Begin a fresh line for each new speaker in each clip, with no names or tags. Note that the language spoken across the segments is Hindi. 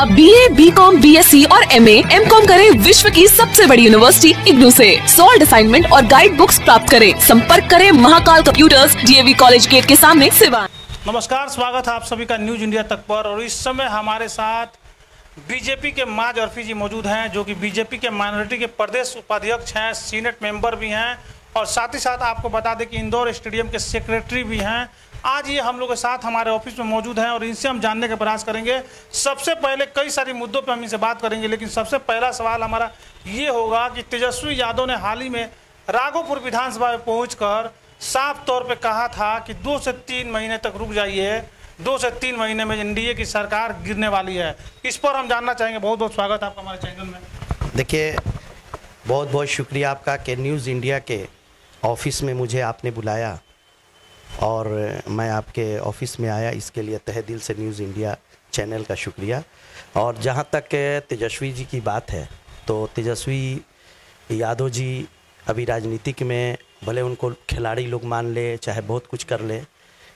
अब B A B Com B S C और एम ए एम कॉम करे विश्व की सबसे बड़ी यूनिवर्सिटी इग्नू ऐसी सोल्ड असाइनमेंट और गाइड बुक्स प्राप्त करें संपर्क करें Mahakal computers AV college gate के सामने सिवान
नमस्कार स्वागत है आप सभी का न्यूज इंडिया तक पर और इस समय हमारे साथ बीजेपी के माज अर्फी जी मौजूद हैं जो कि बीजेपी के माइनॉरिटी के प्रदेश उपाध्यक्ष हैं सीनेट मेंबर भी हैं और साथ ही साथ आपको बता दें कि इंदौर स्टेडियम के सेक्रेटरी भी हैं आज ये हम लोग के साथ हमारे ऑफिस में मौजूद हैं और इनसे हम जानने का प्रयास करेंगे सबसे पहले कई सारे मुद्दों पर हम इनसे बात करेंगे लेकिन सबसे पहला सवाल हमारा ये होगा कि तेजस्वी यादव ने हाल ही में राघोपुर विधानसभा में पहुँच साफ तौर पर कहा था कि दो से तीन महीने तक रुक जाइए दो से तीन महीने में एनडीए की सरकार गिरने वाली है इस पर हम जानना चाहेंगे बहुत बहुत स्वागत है आपका हमारे चैनल में
देखिए बहुत बहुत शुक्रिया आपका के न्यूज़ इंडिया के ऑफिस में मुझे आपने बुलाया और मैं आपके ऑफिस में आया इसके लिए तह दिल से न्यूज़ इंडिया चैनल का शुक्रिया और जहाँ तक तेजस्वी जी की बात है तो तेजस्वी यादव जी अभी राजनीतिक में भले उनको खिलाड़ी लोग मान ले चाहे बहुत कुछ कर ले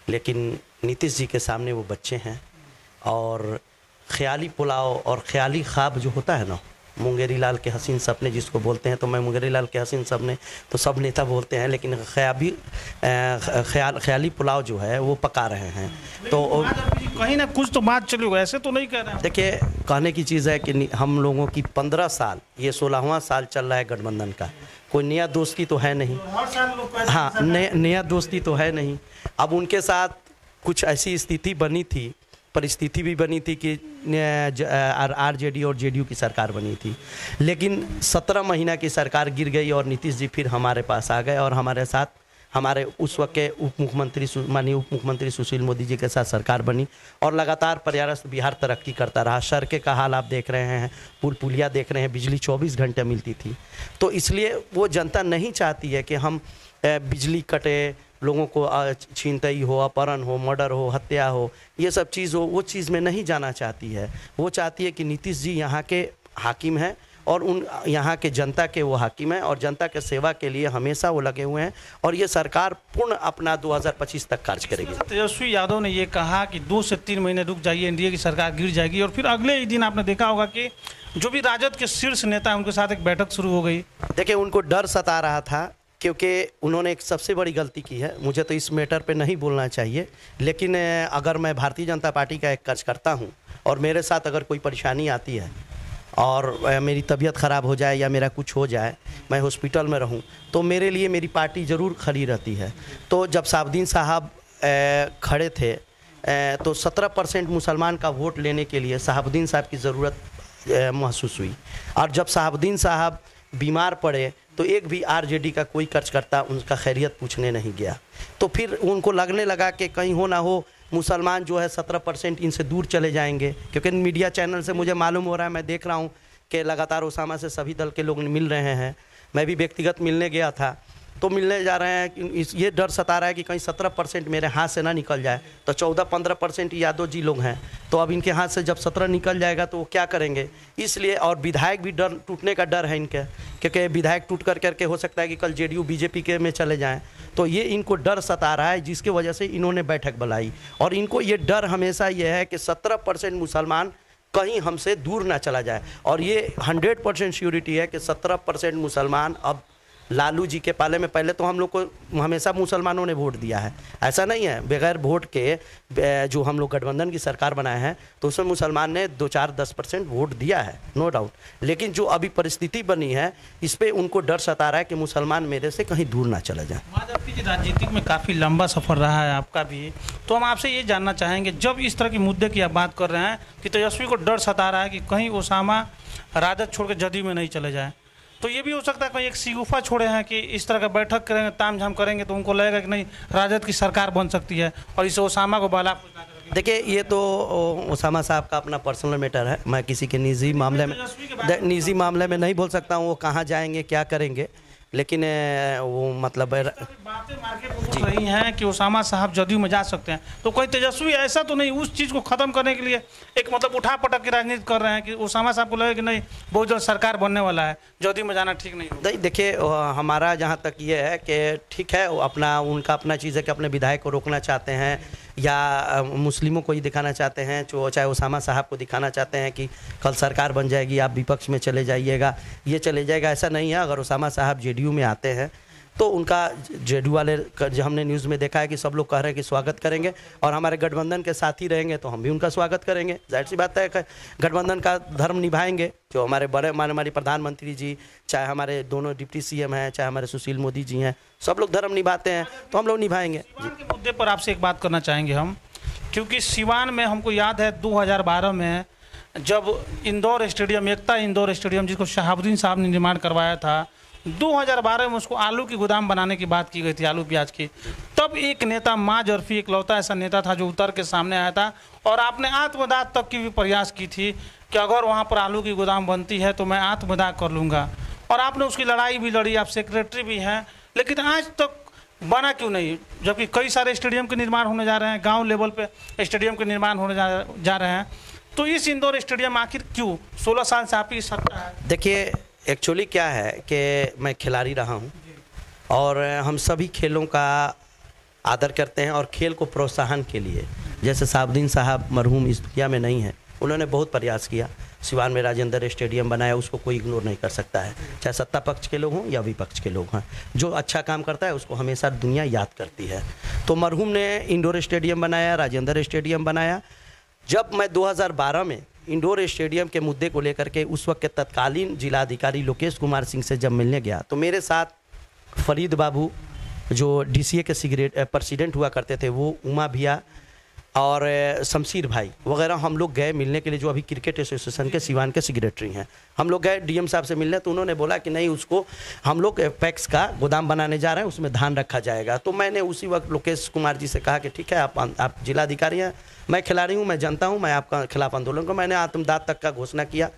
लेकिन नीतीश जी के सामने वो बच्चे हैं और ख्याली पुलाव और ख्याली ख्वाब जो होता है ना मुंगेरी लाल के हसीन सपने जिसको बोलते हैं तो मैं मुंगेरी लाल के हसीन सपने तो सब नेता बोलते हैं लेकिन ख्याबी ख्याल ख्याली पुलाव जो है वो पका रहे हैं तो कहीं ना कुछ तो बात चली हुआ ऐसे तो नहीं कह रहे हैं देखिए कहने की चीज़ है कि हम लोगों की पंद्रह साल ये सोलहवा साल चल रहा है गठबंधन का कोई नया दोस्ती तो है नहीं
तो हाँ नया
दोस्ती तो है नहीं अब उनके साथ कुछ ऐसी स्थिति बनी थी परिस्थिति भी बनी थी कि आरजेडी और जेडीयू की सरकार बनी थी लेकिन सत्रह महीना की सरकार गिर गई और नीतीश जी फिर हमारे पास आ गए और हमारे साथ हमारे उस वक्त के उप मुख्यमंत्री माननीय उप मुख्यमंत्री सुशील मोदी जी के साथ सरकार बनी और लगातार प्रयास बिहार तरक्की करता रहा सड़के का हाल आप देख रहे हैं पुल पुलिया देख रहे हैं बिजली 24 घंटे मिलती थी तो इसलिए वो जनता नहीं चाहती है कि हम बिजली कटे लोगों को छीनतई हो अपहरण हो मर्डर हो हत्या हो ये सब चीज़ हो वो चीज़ में नहीं जाना चाहती है वो चाहती है कि नीतीश जी यहाँ के हाकिम हैं और उन यहाँ के जनता के वो हाकिम हैं और जनता के सेवा के लिए हमेशा वो लगे हुए हैं और ये सरकार पूर्ण अपना 2025 तक कार्य करेगी
तेजस्वी यादव ने ये कहा कि दो से तीन महीने रुक जाइए एनडीए की सरकार गिर जाएगी और फिर अगले ही दिन आपने देखा होगा कि जो भी राजद के शीर्ष नेता हैं उनके साथ एक बैठक शुरू हो गई
देखिए उनको डर सता रहा था क्योंकि उन्होंने एक सबसे बड़ी गलती की है मुझे तो इस मैटर पे नहीं बोलना चाहिए लेकिन अगर मैं भारतीय जनता पार्टी का एक कार्यकर्ता हूँ और मेरे साथ अगर कोई परेशानी आती है और मेरी तबीयत ख़राब हो जाए या मेरा कुछ हो जाए मैं हॉस्पिटल में रहूं तो मेरे लिए मेरी पार्टी ज़रूर खड़ी रहती है तो जब साबुद्दीन साहब खड़े थे तो 17 परसेंट मुसलमान का वोट लेने के लिए साहबुद्दीन साहब की ज़रूरत महसूस हुई और जब साहबुद्दीन साहब बीमार पड़े तो एक भी आरजेडी का कोई कर्जकर्ता उनका खैरियत पूछने नहीं गया तो फिर उनको लगने लगा कि कहीं हो ना हो मुसलमान जो है सत्रह परसेंट इनसे दूर चले जाएंगे क्योंकि मीडिया चैनल से मुझे मालूम हो रहा है मैं देख रहा हूँ कि लगातार ओसामा से सभी दल के लोग मिल रहे हैं मैं भी व्यक्तिगत मिलने गया था तो मिलने जा रहे हैं ये डर सता रहा है कि कहीं सत्रह परसेंट मेरे हाथ से ना निकल जाए तो चौदह पंद्रह परसेंट यादव जी लोग हैं तो अब इनके हाथ से जब सत्रह निकल जाएगा तो वो क्या करेंगे इसलिए और विधायक भी डर टूटने का डर है इनके क्योंकि विधायक टूट कर करके हो सकता है कि कल जे बीजेपी के में चले जाएँ तो ये इनको डर सता रहा है जिसके वजह से इन्होंने बैठक बुलाई और इनको ये डर हमेशा ये है कि सत्रह मुसलमान कहीं हमसे दूर ना चला जाए और ये 100 परसेंट श्योरिटी है कि 17 परसेंट मुसलमान अब लालू जी के पाले में पहले तो हम लोग को हमेशा मुसलमानों ने वोट दिया है ऐसा नहीं है बगैर वोट के जो हम लोग गठबंधन की सरकार बनाए हैं तो उसमें मुसलमान ने दो चार दस परसेंट वोट दिया है नो डाउट लेकिन जो अभी परिस्थिति बनी है इस पर उनको डर सता रहा है कि मुसलमान मेरे से कहीं दूर ना चले जाए
आपकी राजनीतिक में काफ़ी लंबा सफर रहा है आपका भी तो हम आपसे ये जानना चाहेंगे जब इस तरह के मुद्दे की आप बात कर रहे हैं कि तेजस्वी को डर सता रहा है कि कहीं ओसामा राजद छोड़ के जदयू में नहीं चले जाए तो ये भी हो सकता है कोई एक सीगुफा छोड़े हैं कि इस तरह का बैठक करेंगे ताम झाम करेंगे तो उनको लगेगा कि नहीं राजद की सरकार बन सकती है और इसे ओसामा को बाला देखिए ये तो
ओसामा साहब का अपना पर्सनल मैटर है मैं किसी के निजी मामले में तो निजी मामले में नहीं बोल सकता हूँ वो कहाँ जाएंगे क्या करेंगे लेकिन वो मतलब बातें
रही हैं कि उसामा साहब जदयू में जा सकते हैं तो कोई तेजस्वी ऐसा तो नहीं उस चीज़ को ख़त्म करने के लिए एक मतलब उठा पटक की राजनीति कर रहे हैं कि उसामा साहब को लगे कि नहीं बहुत जल्द सरकार बनने वाला है जदयू में जाना ठीक नहीं
नहीं देखिए हमारा जहाँ तक ये है कि ठीक है अपना उनका अपना चीज़ है कि अपने विधायक को रोकना चाहते हैं या मुस्लिमों को ही दिखाना चाहते हैं जो चाहे उसामा साहब को दिखाना चाहते हैं कि कल सरकार बन जाएगी आप विपक्ष में चले जाइएगा ये चले जाएगा ऐसा नहीं है अगर उसामा साहब जे में आते हैं तो उनका जेडू वाले जो हमने न्यूज़ में देखा है कि सब लोग कह रहे हैं कि स्वागत करेंगे और हमारे गठबंधन के साथ ही रहेंगे तो हम भी उनका स्वागत करेंगे जाहिर सी बात है गठबंधन का धर्म निभाएंगे जो हमारे बड़े मान मानी प्रधानमंत्री जी चाहे हमारे दोनों डिप्टी सीएम हैं चाहे हमारे सुशील मोदी जी हैं सब लोग धर्म निभाते हैं
तो हम लोग निभाएंगे मुद्दे पर आपसे एक बात करना चाहेंगे हम क्योंकि सिवान में हमको याद है दो में जब इंदौर स्टेडियम एकता इंदौर स्टेडियम जिसको शहाबुद्दीन साहब ने निर्माण करवाया था 2012 में उसको आलू की गोदाम बनाने की बात की गई थी आलू प्याज की तब एक नेता माँ जर्फी एक लौता ऐसा नेता था जो उतर के सामने आया था और आपने आत्मदाह तक की भी प्रयास की थी कि अगर वहाँ पर आलू की गोदाम बनती है तो मैं आत्मदाह कर लूँगा और आपने उसकी लड़ाई भी लड़ी आप सेक्रेटरी भी हैं लेकिन आज तक बना क्यों नहीं जबकि कई सारे स्टेडियम के निर्माण होने जा रहे हैं गांव लेवल पे स्टेडियम के निर्माण होने जा रहे हैं तो इस इंदौर स्टेडियम आखिर क्यों सोलह साल से आप ही सत्ता है
देखिए एक्चुअली क्या है कि मैं खिलाड़ी रहा हूँ और हम सभी खेलों का आदर करते हैं और खेल को प्रोत्साहन के लिए जैसे साबुद्दीन साहब मरहूम इस दुनिया में नहीं है उन्होंने बहुत प्रयास किया सिवान में राजेंद्र स्टेडियम बनाया उसको कोई इग्नोर नहीं कर सकता है चाहे सत्ता पक्ष के लोग हों या विपक्ष के लोग हैं जो अच्छा काम करता है उसको हमेशा दुनिया याद करती है तो मरहूम ने इंडोर स्टेडियम बनाया राजेंद्र स्टेडियम बनाया जब मैं 2012 में इंडोर स्टेडियम के मुद्दे को लेकर के उस वक्त के तत्कालीन जिलाधिकारी लोकेश कुमार सिंह से जब मिलने गया तो मेरे साथ फरीद बाबू जो डीसीए के सिगरेट प्रेसिडेंट हुआ करते थे वो उमा भिया और शमशीर भाई वगैरह हम लोग गए मिलने के लिए जो अभी क्रिकेट एसोसिएशन के सिवान के सेक्रेटरी हैं हम लोग गए डीएम साहब से मिलने तो उन्होंने बोला कि नहीं उसको हम लोग पैक्स का गोदाम बनाने जा रहे हैं उसमें धान रखा जाएगा तो मैंने उसी वक्त लोकेश कुमार जी से कहा कि ठीक है आप आप जिलाधिकारी हैं मैं खिलाड़ी हूँ मैं जनता हूँ मैं आपका खिलाफ आंदोलन को मैंने आत्मदात तक का घोषणा किया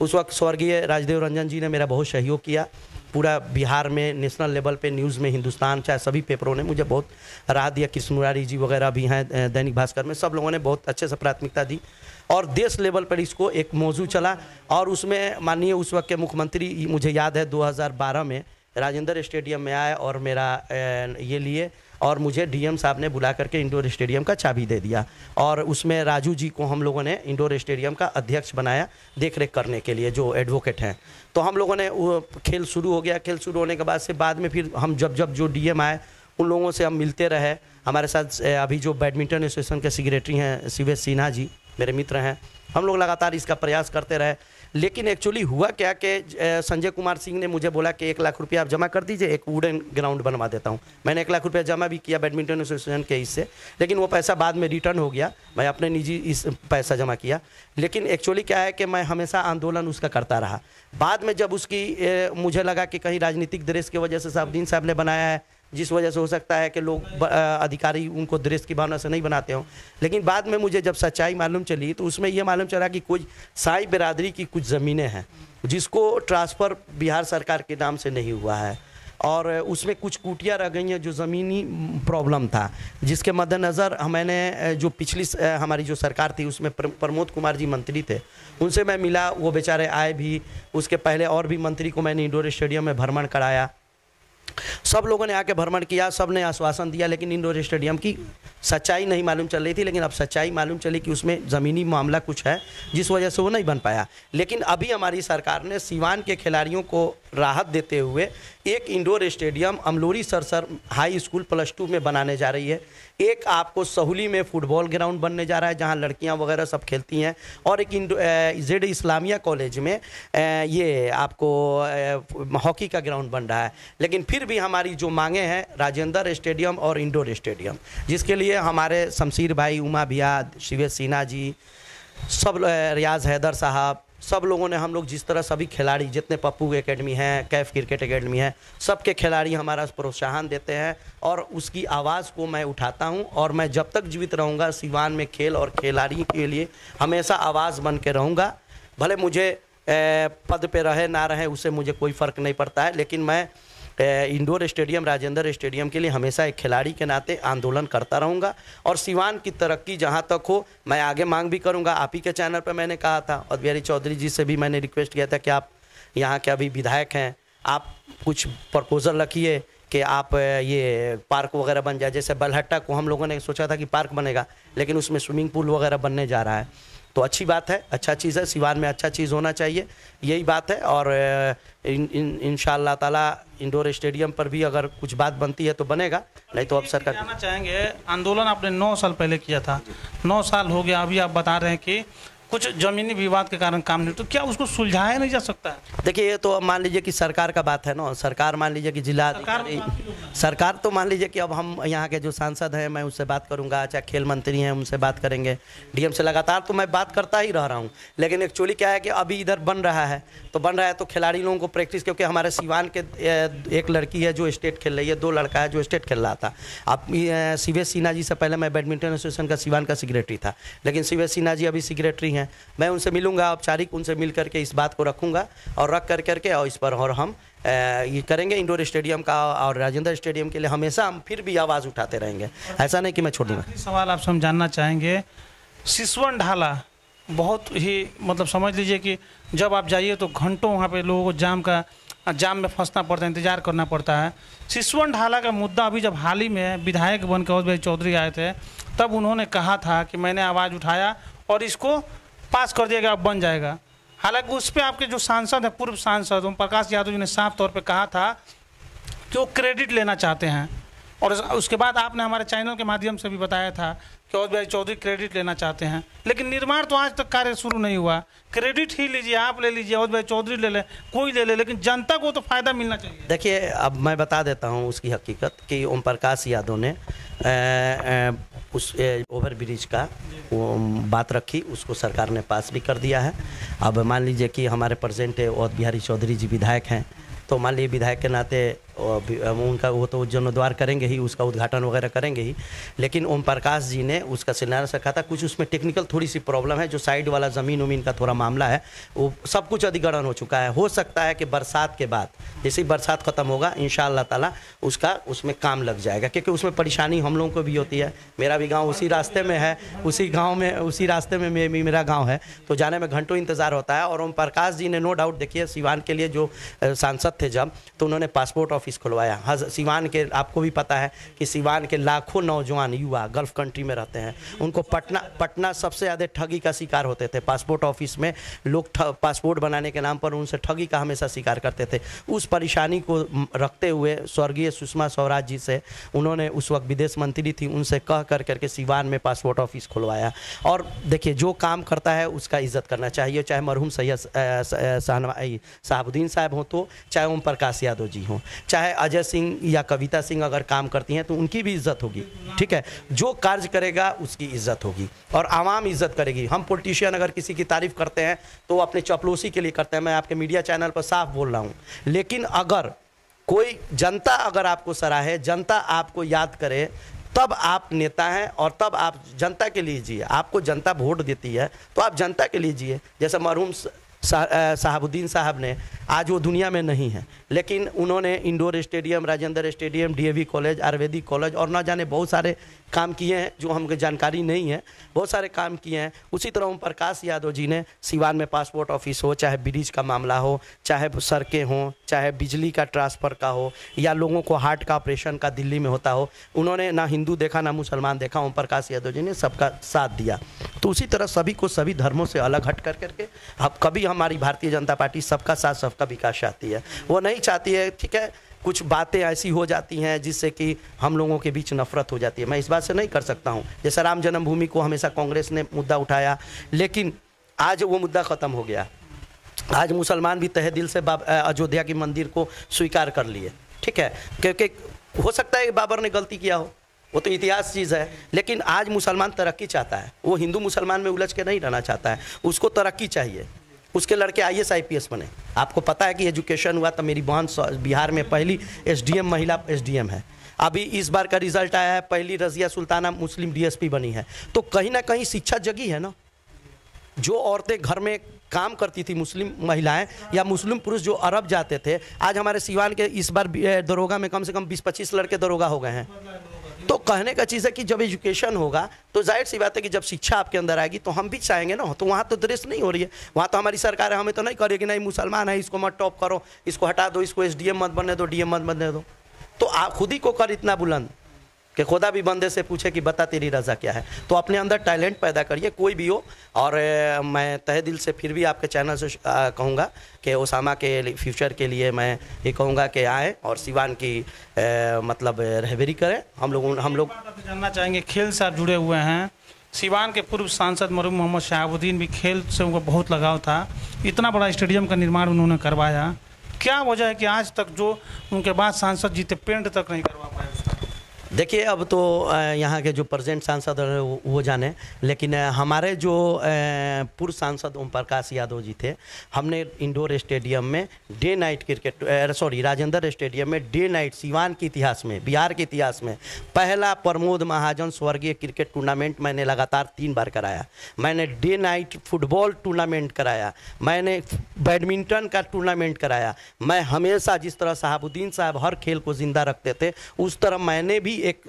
उस वक्त स्वर्गीय राजदेव रंजन जी ने मेरा बहुत सहयोग किया पूरा बिहार में नेशनल लेवल पे न्यूज़ में हिंदुस्तान चाहे सभी पेपरों ने मुझे बहुत राह दिया कृष्ण मुरारी जी वगैरह भी हैं दैनिक भास्कर में सब लोगों ने बहुत अच्छे से प्राथमिकता दी और देश लेवल पर इसको एक मौजू चला और उसमें माननीय उस वक्त के मुख्यमंत्री मुझे याद है दो में राजेंद्र स्टेडियम में आए और मेरा ये लिए और मुझे डीएम साहब ने बुला करके इंडोर स्टेडियम का चाबी दे दिया और उसमें राजू जी को हम लोगों ने इंडोर स्टेडियम का अध्यक्ष बनाया देखरेख करने के लिए जो एडवोकेट हैं तो हम लोगों ने खेल शुरू हो गया खेल शुरू होने के बाद से बाद में फिर हम जब जब जो डीएम आए उन लोगों से हम मिलते रहे हमारे साथ अभी जो बैडमिंटन एसोसिएशन के सेक्रेटरी हैं शिवेश सिन्हा जी मेरे मित्र हैं हम लोग लगातार इसका प्रयास करते रहे लेकिन एक्चुअली हुआ क्या कि संजय कुमार सिंह ने मुझे बोला कि एक लाख रुपया आप जमा कर दीजिए एक वुडन ग्राउंड बनवा देता हूँ मैंने एक लाख रुपया जमा भी किया बैडमिंटन एसोसिएशन के इससे लेकिन वो पैसा बाद में रिटर्न हो गया मैं अपने निजी इस पैसा जमा किया लेकिन एक्चुअली क्या है कि मैं हमेशा आंदोलन उसका करता रहा बाद में जब उसकी ए, मुझे लगा कि कहीं राजनीतिक दृश्य की वजह से साहबुद्दीन साहब ने बनाया है जिस वजह से हो सकता है कि लोग अधिकारी उनको द्वेष की भावना से नहीं बनाते हों लेकिन बाद में मुझे जब सच्चाई मालूम चली तो उसमें यह मालूम चला कि कुछ साई बिरादरी की कुछ ज़मीनें हैं जिसको ट्रांसफ़र बिहार सरकार के नाम से नहीं हुआ है और उसमें कुछ कूटियाँ रह गई हैं जो ज़मीनी प्रॉब्लम था जिसके मद्देनज़र मैंने जो पिछली हमारी जो सरकार थी उसमें प्रमोद कुमार जी मंत्री थे उनसे मैं मिला वो बेचारे आए भी उसके पहले और भी मंत्री को मैंने इंडोर स्टेडियम में भ्रमण कराया सब लोगों ने आके भ्रमण किया सब ने आश्वासन दिया लेकिन इंडोर स्टेडियम की सच्चाई नहीं मालूम चल रही थी लेकिन अब सच्चाई मालूम चली कि उसमें ज़मीनी मामला कुछ है जिस वजह से वो नहीं बन पाया लेकिन अभी हमारी सरकार ने सिवान के खिलाड़ियों को राहत देते हुए एक indoor stadium Amlori Sarsar high school plus two में बनाने जा रही है एक आपको सहूली में फुटबॉल ग्राउंड बनने जा रहा है जहाँ लड़कियाँ वगैरह सब खेलती हैं और एक जेड इस्लामिया कॉलेज में ये आपको हॉकी का ग्राउंड बन रहा है लेकिन फिर भी हमारी जो मांगे हैं राजेंद्र स्टेडियम और इंडोर स्टेडियम जिसके लिए हमारे शमशीर भाई उमा भिया शिवेश सिन्हा जी सब रियाज हैदर साहब सब लोगों ने हम लोग जिस तरह सभी खिलाड़ी जितने पप्पू एकेडमी हैं कैफ क्रिकेट एकेडमी है सबके खिलाड़ी हमारा प्रोत्साहन देते हैं और उसकी आवाज़ को मैं उठाता हूं और मैं जब तक जीवित रहूंगा सिवान में खेल और खिलाड़ी के लिए हमेशा आवाज़ बन के रहूँगा भले मुझे पद पे रहे ना रहे उसे मुझे कोई फ़र्क नहीं पड़ता है लेकिन मैं इंडोर स्टेडियम राजेंद्र स्टेडियम के लिए हमेशा एक खिलाड़ी के नाते आंदोलन करता रहूँगा और सिवान की तरक्की जहाँ तक हो मैं आगे मांग भी करूँगा आप ही के चैनल पर मैंने कहा था और बिहारी चौधरी जी से भी मैंने रिक्वेस्ट किया था कि आप यहाँ के अभी विधायक हैं आप कुछ प्रपोज़ल रखिए कि आप ये पार्क वगैरह बन जाए जैसे बलहट्टा को हम लोगों ने सोचा था कि पार्क बनेगा लेकिन उसमें स्विमिंग पूल वगैरह बनने जा रहा है तो अच्छी बात है अच्छा चीज़ है सिवान में अच्छा चीज़ होना चाहिए यही बात है और इन इन इन ताला इंडोर स्टेडियम पर भी अगर कुछ बात बनती है तो बनेगा नहीं तो अब सरकार कहना
चाहेंगे आंदोलन आपने नौ साल पहले किया था नौ साल हो गया अभी आप बता रहे हैं कि कुछ जमीनी विवाद के कारण काम नहीं तो क्या उसको सुलझाया नहीं जा सकता है देखिए ये तो अब मान
लीजिए कि सरकार का बात है ना सरकार मान लीजिए कि जिला सरकार, तो सरकार तो मान लीजिए कि अब हम यहाँ के जो सांसद हैं मैं उनसे बात करूँगा चाहे खेल मंत्री हैं उनसे बात करेंगे डीएम से लगातार तो मैं बात करता ही रह रहा हूँ लेकिन एक्चुअली क्या है कि अभी इधर बन रहा है तो बन रहा है तो खिलाड़ी लोगों को प्रैक्टिस क्योंकि हमारे सिवान के एक लड़की है जो स्टेट खेल रही है दो लड़का है जो स्टेट खेल रहा था अब शिवेश सिन्हा जी से पहले मैं बैडमिंटन एसोसिएशन का सिवान का सेक्रेटरी था लेकिन शिवेश सिन्हा जी अभी सिक्रेटरी हैं हैं मैं उनसे मिलूंगा औपचारिक उनसे मिल करके इस बात को रखूंगा और रख कर करके और इस पर और हम ये करेंगे इंडोर स्टेडियम का और राजेंद्र स्टेडियम के लिए हमेशा हम फिर भी आवाज़ उठाते रहेंगे ऐसा नहीं कि मैं छोड़ दूँगा
सवाल आपसे हम जानना चाहेंगे सिसवन ढाला बहुत ही मतलब समझ लीजिए कि जब आप जाइए तो घंटों वहाँ पे लोगों को जाम का जाम में फंसना पड़ता है इंतजार करना पड़ता है सिसवन ढाला का मुद्दा अभी जब हाल ही में विधायक बनकर भाई चौधरी आए थे तब उन्होंने कहा था कि मैंने आवाज़ उठाया और इसको पास कर दिया गया बन जाएगा हालांकि उस पर आपके जो सांसद हैं पूर्व सांसद ओम प्रकाश यादव जी ने साफ तौर पर कहा था कि वो क्रेडिट लेना चाहते हैं और उसके बाद आपने हमारे चैनल के माध्यम से भी बताया था कि और भाई चौधरी क्रेडिट लेना चाहते हैं लेकिन निर्माण तो आज तक कार्य शुरू नहीं हुआ क्रेडिट ही लीजिए आप ले लीजिए और भाई चौधरी ले ले कोई ले ले लेकिन जनता को तो फायदा मिलना चाहिए
देखिए अब मैं बता देता हूँ उसकी हकीकत कि ओम प्रकाश यादव ने उस ओवर ब्रिज का वो बात रखी उसको सरकार ने पास भी कर दिया है अब मान लीजिए कि हमारे प्रेजेंट और बिहारी चौधरी जी विधायक हैं तो मान लीजिए विधायक के नाते हम उनका वो तो जीर्णोद्वार करेंगे ही उसका उद्घाटन वगैरह करेंगे ही लेकिन ओम प्रकाश जी ने उसका शिलान्यास रखा था कुछ उसमें टेक्निकल थोड़ी सी प्रॉब्लम है जो साइड वाला ज़मीन उमीन का थोड़ा मामला है वो सब कुछ अधिग्रहण हो चुका है हो सकता है कि बरसात के बाद जैसे ही बरसात ख़त्म होगा इन ताला उसका उसमें काम लग जाएगा क्योंकि उसमें परेशानी हम लोगों को भी होती है मेरा भी गाँव उसी रास्ते में है उसी गाँव में उसी रास्ते में भी मेरा गाँव है तो जाने में घंटों इंतज़ार होता है और ओम प्रकाश जी ने नो डाउट देखिए सिवान के लिए जो सांसद थे जब तो उन्होंने पासपोर्ट ऑफ ऑफिस खुलवाया हज सिवान के आपको भी पता है कि सिवान के लाखों नौजवान युवा गल्फ कंट्री में रहते हैं उनको पटना पटना सबसे ज़्यादा ठगी का शिकार होते थे पासपोर्ट ऑफिस में लोग पासपोर्ट बनाने के नाम पर उनसे ठगी का हमेशा शिकार करते थे उस परेशानी को रखते हुए स्वर्गीय सुषमा स्वराज जी से उन्होंने उस वक्त विदेश मंत्री थी उनसे कह कर करके सिवान में पासपोर्ट ऑफिस खुलवाया और देखिए जो काम करता है उसका इज्जत करना चाहिए चाहे मरहूम सैयद साहबुद्दीन साहब हों तो चाहे ओम प्रकाश यादव जी हों चाहे अजय सिंह या कविता सिंह अगर काम करती हैं तो उनकी भी इज्जत होगी ठीक है जो कार्य करेगा उसकी इज्जत होगी और आवाम इज्जत करेगी हम पोलिटिशियन अगर किसी की तारीफ करते हैं तो अपने चपलोसी के लिए करते हैं मैं आपके मीडिया चैनल पर साफ बोल रहा हूँ लेकिन अगर कोई जनता अगर आपको सराहे जनता आपको याद करे तब आप नेता हैं और तब आप जनता के लिए जिए आपको जनता वोट देती है तो आप जनता के लिए जिए जैसे मरहूम साहबुद्दीन साहब ने आज वो दुनिया में नहीं है लेकिन उन्होंने indoor stadium Rajendra stadium DAV college Ayurvedic college और ना जाने बहुत सारे काम किए हैं जो हमको जानकारी नहीं है बहुत सारे काम किए हैं उसी तरह ओम प्रकाश यादव जी ने सिवान में पासपोर्ट ऑफिस हो चाहे ब्रिज का मामला हो चाहे सड़कें हों चाहे बिजली का ट्रांसफ़र का हो या लोगों को हार्ट का ऑपरेशन का दिल्ली में होता हो उन्होंने ना हिंदू देखा ना मुसलमान देखा ओम प्रकाश यादव जी ने सबका साथ दिया तो उसी तरह सभी को सभी धर्मों से अलग हट कर करके अब कभी हमारी भारतीय जनता पार्टी सबका साथ सबका विकास चाहती है वो नहीं चाहती है ठीक है कुछ बातें ऐसी हो जाती हैं जिससे कि हम लोगों के बीच नफरत हो जाती है मैं इस बात से नहीं कर सकता हूँ जैसे राम जन्मभूमि को हमेशा कांग्रेस ने मुद्दा उठाया लेकिन आज वो मुद्दा ख़त्म हो गया आज मुसलमान भी तहे दिल से अयोध्या के मंदिर को स्वीकार कर लिए ठीक है क्योंकि हो सकता है बाबर ने गलती किया हो वो तो इतिहास चीज़ है लेकिन आज मुसलमान तरक्की चाहता है वो हिंदू मुसलमान में उलझ के नहीं रहना चाहता है उसको तरक्की चाहिए उसके लड़के I S I P S बने आपको पता है कि एजुकेशन हुआ तो मेरी बहन बिहार में पहली एस डी एम महिला एस डी एम है अभी इस बार का रिजल्ट आया है पहली रजिया सुल्ताना मुस्लिम डी बनी है तो कहीं ना कहीं शिक्षा जगी है ना जो औरतें घर में काम करती थी मुस्लिम महिलाएं या मुस्लिम पुरुष जो अरब जाते थे आज हमारे सिवान के इस बार दरोगा में कम से कम 20-25 लड़के दरोगा हो गए हैं तो कहने का चीज़ है कि जब एजुकेशन होगा तो जाहिर सी बात है कि जब शिक्षा आपके अंदर आएगी तो हम भी चाहेंगे ना तो वहाँ तो दृश्य नहीं हो रही है वहाँ तो हमारी सरकार है हमें तो नहीं करेगी नहीं मुसलमान है इसको मत टॉप करो इसको हटा दो इसको एस मत बनने दो डी मत बनने दो तो आप खुद ही को कर इतना बुलंद कि खुदा भी बंदे से पूछे कि बता तेरी रज़ा क्या है तो अपने अंदर टैलेंट पैदा करिए कोई भी हो और मैं तह दिल से फिर भी आपके चैनल से कहूँगा कि ओसामा के फ्यूचर के लिए मैं ये कहूँगा कि आएँ और सिवान की ए, मतलब रहबरी करें हम लोग हम
लोग जानना चाहेंगे खेल से जुड़े हुए हैं सिवान के पूर्व सांसद मरूम मोहम्मद शहाबुद्दीन भी खेल से उनको बहुत लगाव था इतना बड़ा स्टेडियम का निर्माण उन्होंने करवाया क्या वजह है कि आज तक जो उनके बाद सांसद जीते पेंट तक नहीं करवा देखिए अब
तो यहाँ के जो प्रेजेंट सांसद हैं वो जाने लेकिन हमारे जो पूर्व सांसद ओम प्रकाश यादव जी थे हमने इंडोर स्टेडियम में day night cricket sorry Rajendra stadium में डे नाइट सिवान के इतिहास में बिहार के इतिहास में पहला प्रमोद महाजन स्वर्गीय क्रिकेट टूर्नामेंट मैंने लगातार तीन बार कराया मैंने डे नाइट फुटबॉल टूर्नामेंट कराया मैंने बैडमिंटन का टूर्नामेंट कराया मैं हमेशा जिस तरह साहबुद्दीन साहब हर खेल को जिंदा रखते थे उस तरह मैंने भी एक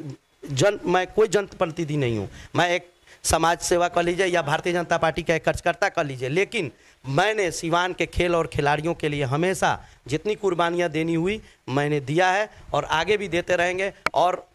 जन मैं कोई जनप्रतिनिधि नहीं हूँ मैं एक समाज सेवा कर लीजिए या भारतीय जनता पार्टी का एक कार्यकर्ता कर लीजिए लेकिन मैंने सिवान के खेल और खिलाड़ियों के लिए हमेशा जितनी कुर्बानियाँ देनी हुई मैंने दिया है और आगे भी देते रहेंगे और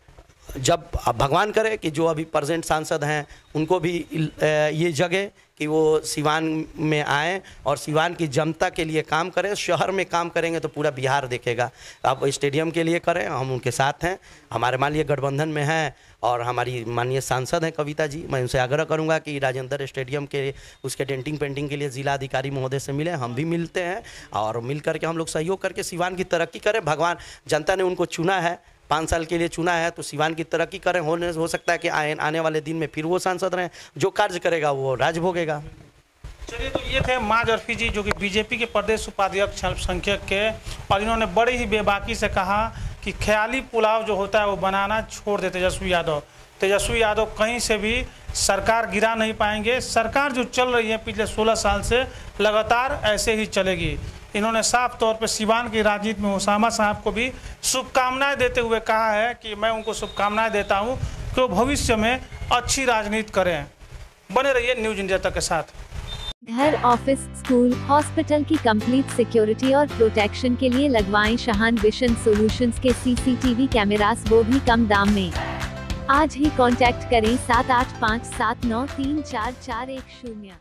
जब भगवान करे कि जो अभी प्रेजेंट सांसद हैं उनको भी ये जगह कि वो सिवान में आएँ और सिवान की जनता के लिए काम करें शहर में काम करेंगे तो पूरा बिहार देखेगा आप स्टेडियम के लिए करें हम उनके साथ हैं हमारे मान लिए गठबंधन में हैं और हमारी माननीय सांसद हैं कविता जी मैं उनसे आग्रह करूंगा कि राजेंद्र स्टेडियम के उसके डेंटिंग पेंटिंग के लिए जिलाधिकारी महोदय से मिले हम भी मिलते हैं और मिल करके हम लोग सहयोग करके सिवान की तरक्की करें भगवान जनता ने उनको चुना है पाँच साल के लिए चुना है तो सिवान की तरक्की करें होने हो सकता है कि आए आने वाले दिन में फिर वो सांसद रहें जो कार्य करेगा वो राज भोगेगा
चलिए तो ये थे माँ जर्फी जी जो कि बीजेपी के प्रदेश उपाध्यक्ष अल्पसंख्यक के और इन्होंने बड़ी ही बेबाकी से कहा कि ख्याली पुलाव जो होता है वो बनाना छोड़ दे तेजस्वी यादव तेजस्वी यादव कहीं से भी सरकार गिरा नहीं पाएंगे सरकार जो चल रही है पिछले 16 साल से लगातार ऐसे ही चलेगी इन्होंने साफ तौर पर सिवान की राजनीति में उसामा साहब को भी शुभकामनाएं देते हुए कहा है कि मैं उनको शुभकामनाएं देता हूँ कि वो भविष्य में अच्छी राजनीति करें बने रहिए न्यूज इंडिया तक के साथ
घर ऑफिस स्कूल हॉस्पिटल की कंप्लीट सिक्योरिटी और प्रोटेक्शन के लिए लगवाएं शाहान विशन सॉल्यूशंस के सीसीटीवी कैमरास वो भी कम दाम में
आज ही कांटेक्ट करें सात आठ पाँच सात नौ तीन चार चार एक शून्य